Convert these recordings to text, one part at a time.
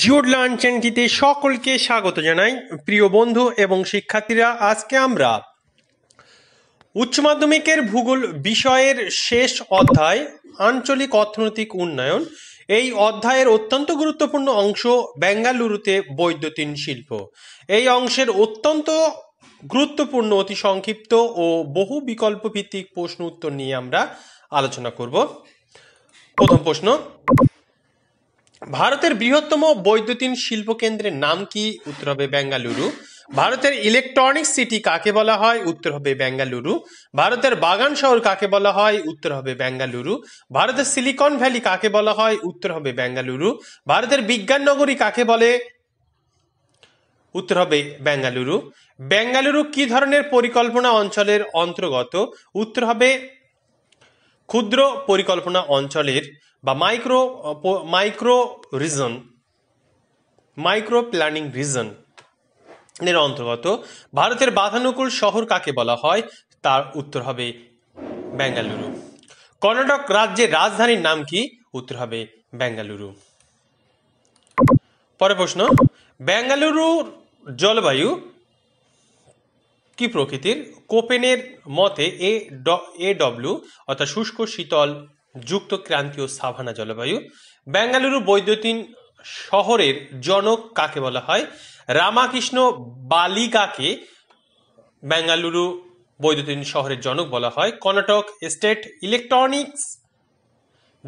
জিওডলান চ্যানেলটিতে সকলকে স্বাগত জানাই প্রিয় বন্ধু এবং শিক্ষার্থীরা আজকে আমরা উচ্চ মাধ্যমিকের ভূগোল বিষয়ের শেষ অধ্যায় আঞ্চলিক অর্থনৈতিক উন্নয়ন এই অধ্যায়ের অত্যন্ত গুরুত্বপূর্ণ অংশ বেঙ্গালুরুতে বৈদ্যুতিন শিল্প এই অংশের অত্যন্ত গুরুত্বপূর্ণ অতি সংক্ষিপ্ত ও বহু বিকল্প ভিত্তিক প্রশ্ন উত্তর নিয়ে আমরা আলোচনা করব প্রথম প্রশ্ন ভারতের বৃহত্তম বৈদ্যুতিন শিল্পকেন্দ্রের নাম কি উত্তর হবে বেঙ্গালুরু ভারতের ইলেকট্রনিক সিটি কাকে বলা হয় উত্তর হবে বেঙ্গালুরু ভারতের বাগান শহর কাকে বলা হয় উত্তর হবে বেঙ্গালুরু ভারতের সিলিকন ভ্যালি কাকে বলা হয় উত্তর হবে বেঙ্গালুরু ভারতের বিজ্ঞান নগরী কাকে বলে উত্তর হবে বেঙ্গালুরু বেঙ্গালুরু কি ধরনের পরিকল্পনা অঞ্চলের অন্তর্গত উত্তর হবে ক্ষুদ্র পরিকল্পনা অঞ্চলের বা micro micro region micro planning region এর অন্তর্গত ভারতের বাধানুকূল শহর কাকে বলা হয় তার উত্তর হবে বেঙ্গালুরু কর্ণাটক রাজ্যের রাজধানীর নাম কি উত্তর হবে বেঙ্গালুরু পরে প্রশ্ন বেঙ্গালুরুর জলবায়ু কি প্রকৃতির কোপেনের মতে এ ডব্লিউ অর্থাৎ শুষ্ক শীতল যুক্ত ক্রান্তীয় সাভানা জলবায়ু বেঙ্গালুরু বৈদ্যুতিন শহরের জনক কাকে বলা হয় রামাকৃষ্ণ বালিকাকে বেঙ্গালুরু বৈদ্যুতিন শহরের জনক বলা হয় কর্ণাটক স্টেট ইলেকট্রনিক্স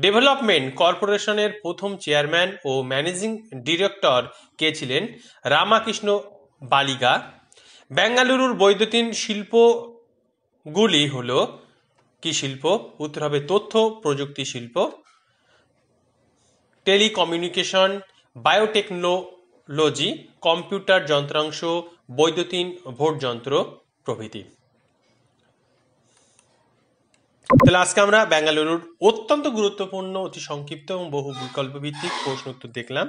ডেভেলপমেন্ট কর্পোরেশনের প্রথম চেয়ারম্যান ও ম্যানেজিং ডিরেক্টর কে ছিলেন রামাকৃষ্ণ বালিকা বেঙ্গালুরুর বৈদ্যুতিন শিল্পগুলি হলো কি শিল্প উত্তর হবে তথ্য প্রযুক্তি শিল্প টেলিকমিউনিকেশন বায়োটেকনোলজি কম্পিউটার যন্ত্রাংশ বৈদ্যুতিন ভোটযন্ত্র প্রভৃতি তাহলে আজকে আমরা ব্যাঙ্গালুরুর অত্যন্ত গুরুত্বপূর্ণ অতি সংক্ষিপ্ত এবং বহু বিকল্প ভিত্তিক প্রশ্ন উত্তর দেখলাম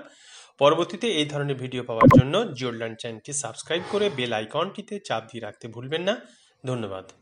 পরবর্তীতে এই ধরনের ভিডিও পাওয়ার জন্য জিওল্যান্ড চ্যানেলটি সাবস্ক্রাইব করে বেল আইকনটিতে চাপ দিয়ে রাখতে ভুলবেন না ধন্যবাদ